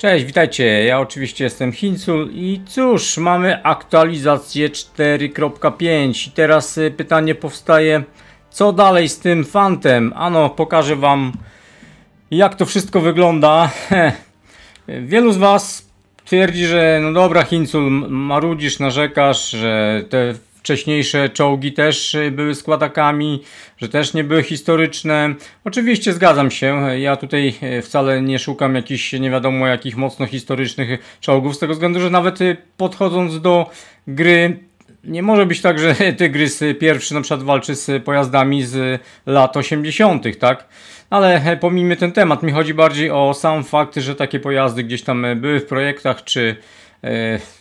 Cześć, witajcie. Ja oczywiście jestem Hinsul i cóż, mamy aktualizację 4.5 i teraz y, pytanie powstaje, co dalej z tym fantem? Ano, pokażę wam jak to wszystko wygląda. Wielu z was twierdzi, że no dobra Hinsul, marudzisz, narzekasz, że te wcześniejsze czołgi też e, były składakami, że też nie były historyczne. Oczywiście zgadzam się, ja tutaj e, wcale nie szukam jakichś nie wiadomo jakich mocno historycznych czołgów, z tego względu, że nawet e, podchodząc do gry nie może być tak, że Tygrys pierwszy na przykład walczy z pojazdami z lat 80., tak? Ale pomijmy ten temat, mi chodzi bardziej o sam fakt, że takie pojazdy gdzieś tam były w projektach, czy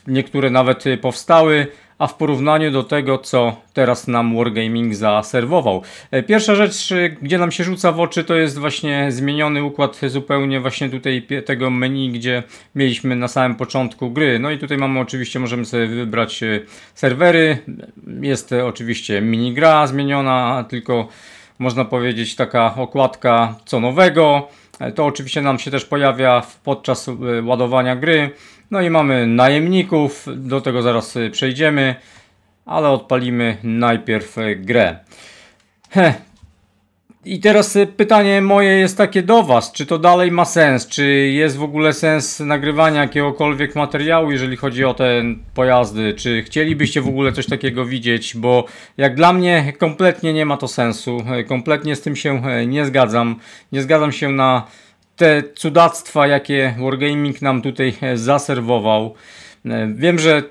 niektóre nawet powstały, a w porównaniu do tego, co teraz nam Wargaming zaserwował. E, pierwsza rzecz, e, gdzie nam się rzuca w oczy, to jest właśnie zmieniony układ zupełnie właśnie tutaj tego menu, gdzie mieliśmy na samym początku gry. No i tutaj mamy oczywiście, możemy sobie wybrać e, serwery, jest oczywiście minigra zmieniona, tylko można powiedzieć taka okładka co nowego, E, to oczywiście nam się też pojawia podczas e, ładowania gry. No i mamy najemników, do tego zaraz przejdziemy, ale odpalimy najpierw e, grę. Heh, i teraz e, pytanie moje jest takie do Was, czy to dalej ma sens, czy jest w ogóle sens nagrywania jakiegokolwiek materiału, jeżeli chodzi o te pojazdy, czy chcielibyście w ogóle coś takiego widzieć, bo jak dla mnie kompletnie nie ma to sensu, e, kompletnie z tym się e, nie zgadzam, nie zgadzam się na te cudactwa, jakie Wargaming nam tutaj zaserwował. Wiem, że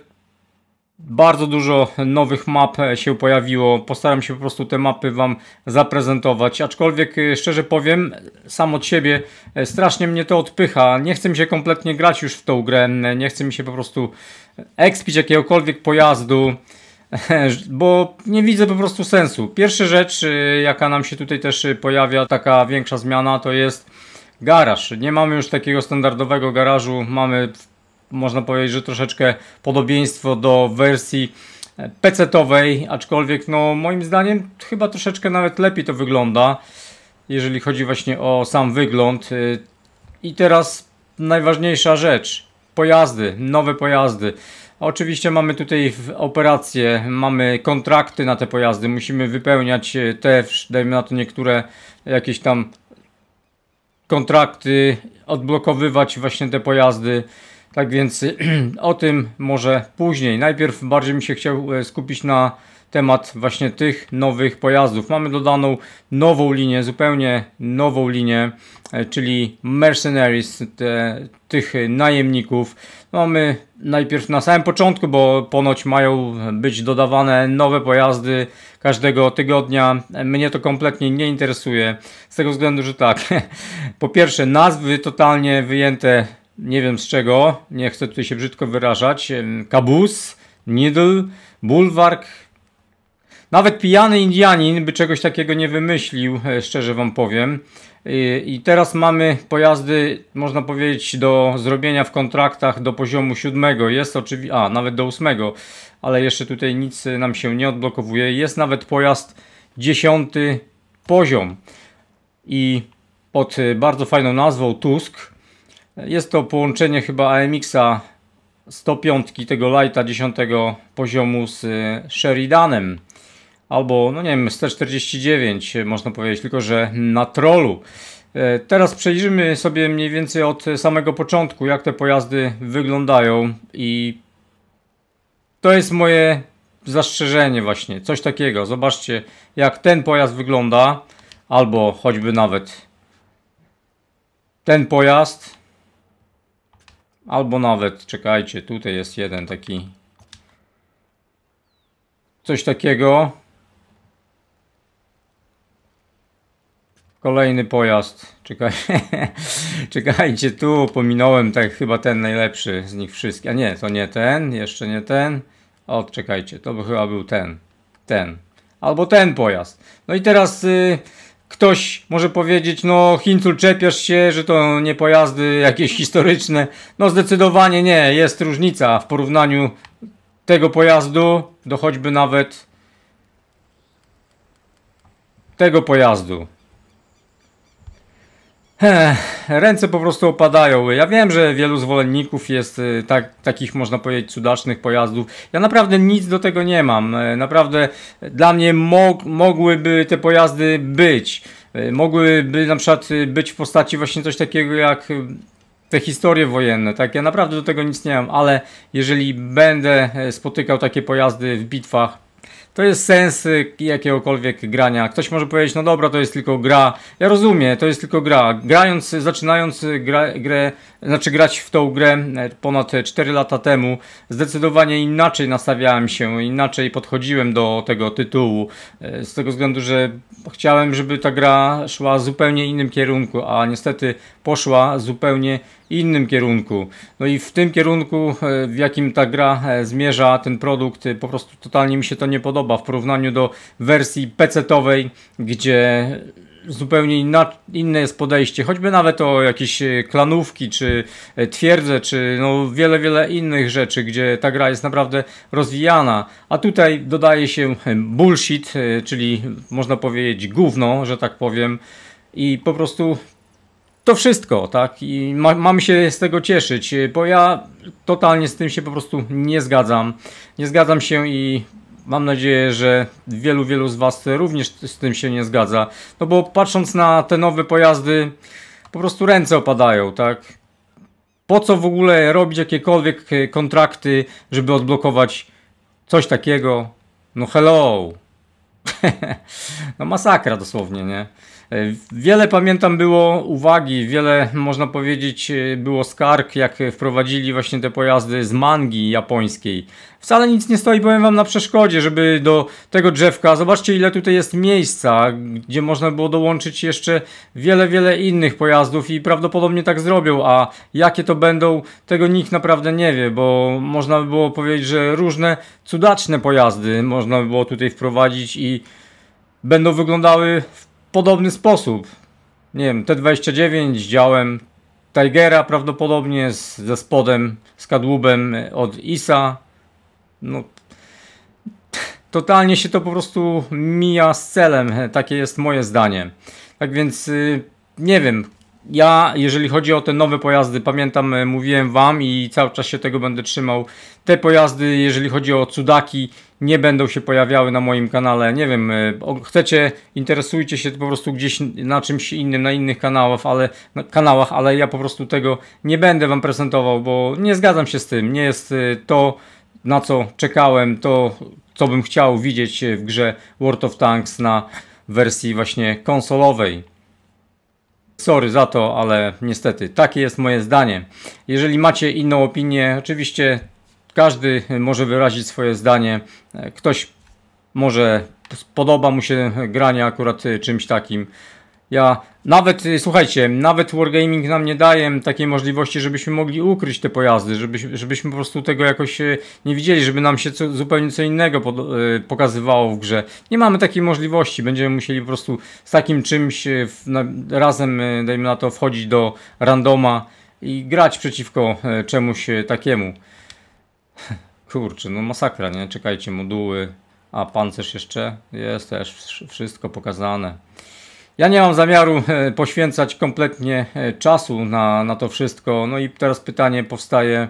bardzo dużo nowych map e, się pojawiło. Postaram się po prostu te mapy Wam zaprezentować. Aczkolwiek e, szczerze powiem, sam od siebie e, strasznie mnie to odpycha. Nie chcę mi się kompletnie grać już w tą grę. Nie chcę mi się po prostu ekspić jakiegokolwiek pojazdu bo nie widzę po prostu sensu. Pierwsza rzecz, jaka nam się tutaj też pojawia, taka większa zmiana, to jest garaż. Nie mamy już takiego standardowego garażu, mamy można powiedzieć, że troszeczkę podobieństwo do wersji e, PC-towej, aczkolwiek no moim zdaniem chyba troszeczkę nawet lepiej to wygląda, jeżeli chodzi właśnie o sam wygląd. E, I teraz najważniejsza rzecz, pojazdy, nowe pojazdy. Oczywiście mamy tutaj operacje, mamy kontrakty na te pojazdy, musimy wypełniać e, te, dajmy na to niektóre jakieś tam kontrakty, odblokowywać właśnie te pojazdy. Tak więc o tym może później. Najpierw bardziej mi się chciał e, skupić na temat właśnie tych nowych pojazdów. Mamy dodaną nową linię, zupełnie nową linię, e, czyli mercenaries, te, tych najemników. No, mamy najpierw na samym początku, bo ponoć mają być dodawane nowe pojazdy każdego tygodnia. Mnie to kompletnie nie interesuje, z tego względu, że tak. Po pierwsze, nazwy totalnie wyjęte nie wiem z czego, nie chcę tutaj się brzydko wyrażać, kabus, needle, bulwark. Nawet pijany Indianin by czegoś takiego nie wymyślił, e, szczerze Wam powiem. I teraz mamy pojazdy, można powiedzieć, do zrobienia w kontraktach do poziomu siódmego. Jest oczywiście, a nawet do ósmego, ale jeszcze tutaj nic nam się nie odblokowuje. Jest nawet pojazd dziesiąty poziom i pod e, bardzo fajną nazwą Tusk jest to połączenie chyba AMX-a 105 tego Lighta 10 poziomu z y, Sheridanem albo, no nie wiem, 149 y, można powiedzieć, tylko że na trollu. E, teraz przejrzymy sobie mniej więcej od samego początku, jak te pojazdy wyglądają i to jest moje zastrzeżenie właśnie, coś takiego. Zobaczcie, jak ten pojazd wygląda, albo choćby nawet ten pojazd, Albo nawet, czekajcie, tutaj jest jeden taki... Coś takiego. Kolejny pojazd. Czekaj... Czekajcie, tu pominąłem tak chyba ten najlepszy z nich wszystkich. A nie, to nie ten, jeszcze nie ten. O, czekajcie, to by chyba był ten. Ten. Albo ten pojazd. No i teraz... Y, Ktoś może powiedzieć, no Chińcu czepiasz się, że to nie pojazdy jakieś historyczne. No zdecydowanie nie, jest różnica w porównaniu tego pojazdu do choćby nawet tego pojazdu. Ręce po prostu opadają. Ja wiem, że wielu zwolenników jest y, tak, takich, można powiedzieć, cudacznych pojazdów. Ja naprawdę nic do tego nie mam. Y, naprawdę y, dla mnie mogłyby te pojazdy być. Mogłyby na przykład być w postaci właśnie coś takiego jak te historie wojenne, tak? Ja naprawdę do tego nic nie mam, ale jeżeli będę spotykał takie pojazdy w bitwach, to jest sens y, jakiegokolwiek grania. Ktoś może powiedzieć, no dobra, to jest tylko gra. Ja rozumiem, to jest tylko gra. Grając, zaczynając gra, grę, znaczy grać w tą grę e, ponad 4 lata temu, zdecydowanie inaczej nastawiałem się, inaczej podchodziłem do tego tytułu. E, z tego względu, że chciałem, żeby ta gra szła zupełnie innym kierunku, a niestety poszła zupełnie innym kierunku. No i w tym kierunku, e, w jakim ta gra e, zmierza, ten produkt, e, po prostu totalnie mi się to nie podoba w porównaniu do wersji PC-owej, gdzie zupełnie inna, inne jest podejście, choćby nawet o jakieś klanówki, czy twierdze, czy no wiele, wiele innych rzeczy, gdzie ta gra jest naprawdę rozwijana. A tutaj dodaje się bullshit, czyli można powiedzieć gówno, że tak powiem. I po prostu to wszystko, tak? I ma, mamy się z tego cieszyć, bo ja totalnie z tym się po prostu nie zgadzam. Nie zgadzam się i mam nadzieję, że wielu, wielu z Was również z tym się nie zgadza. No bo patrząc na te nowe pojazdy, po prostu ręce opadają, tak? Po co w ogóle robić jakiekolwiek e, kontrakty, żeby odblokować coś takiego? No hello! no masakra dosłownie, nie? E, wiele pamiętam było uwagi, wiele można powiedzieć e, było skarg, jak wprowadzili właśnie te pojazdy z mangi japońskiej. Wcale nic nie stoi, powiem wam, na przeszkodzie, żeby do tego drzewka, zobaczcie ile tutaj jest miejsca, gdzie można było dołączyć jeszcze wiele, wiele innych pojazdów i prawdopodobnie tak zrobią, a jakie to będą, tego nikt naprawdę nie wie, bo można by było powiedzieć, że różne cudaczne pojazdy można by było tutaj wprowadzić i będą wyglądały w podobny sposób. Nie wiem, T29 z działem Tigera prawdopodobnie, z, ze spodem, z kadłubem od Isa. No, totalnie się to po prostu mija z celem, takie jest moje zdanie. Tak więc y, nie wiem, ja, jeżeli chodzi o te nowe pojazdy, pamiętam, e, mówiłem Wam i cały czas się tego będę trzymał. Te pojazdy, jeżeli chodzi o cudaki, nie będą się pojawiały na moim kanale. Nie wiem, e, chcecie, interesujcie się po prostu gdzieś na czymś innym, na innych kanałach, ale, kanałach, ale ja po prostu tego nie będę Wam prezentował, bo nie zgadzam się z tym. Nie jest e, to, na co czekałem, to, co bym chciał widzieć w grze World of Tanks na wersji właśnie konsolowej. Sorry za to, ale niestety takie jest moje zdanie. Jeżeli macie inną opinię, oczywiście każdy może wyrazić swoje zdanie. Ktoś może podoba mu się granie akurat y, czymś takim. Ja, nawet, y, słuchajcie, nawet Wargaming nam nie daje takiej możliwości, żebyśmy mogli ukryć te pojazdy, żebyśmy, żebyśmy po prostu tego jakoś y, nie widzieli, żeby nam się co, zupełnie co innego pod, y, pokazywało w grze. Nie mamy takiej możliwości, będziemy musieli po prostu z takim czymś w, na, razem, dajmy na to, wchodzić do randoma i grać przeciwko czemuś takiemu. Kurczę, no masakra, nie? Czekajcie, moduły, a pancerz jeszcze jest też wszystko pokazane. Ja nie mam zamiaru e, poświęcać kompletnie e, czasu na, na to wszystko. No i teraz pytanie powstaje,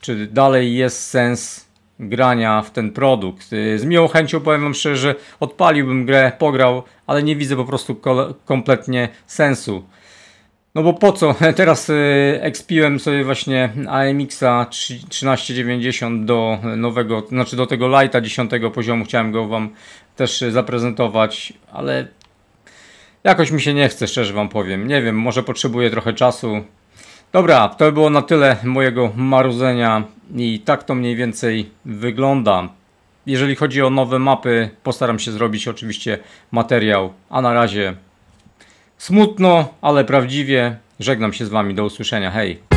czy dalej jest sens grania w ten produkt. E, z miłą chęcią powiem Wam szczerze, że odpaliłbym grę, pograł, ale nie widzę po prostu kompletnie sensu. No bo po co? Teraz expiłem sobie właśnie AMX-a 1390 do nowego, znaczy do tego Lighta 10 poziomu. Chciałem go Wam też zaprezentować, ale Jakoś mi się nie chce, szczerze wam powiem. Nie wiem, może potrzebuję trochę czasu. Dobra, to było na tyle mojego marudzenia i tak to mniej więcej wygląda. Jeżeli chodzi o nowe mapy, postaram się zrobić oczywiście materiał, a na razie smutno, ale prawdziwie żegnam się z wami, do usłyszenia, hej!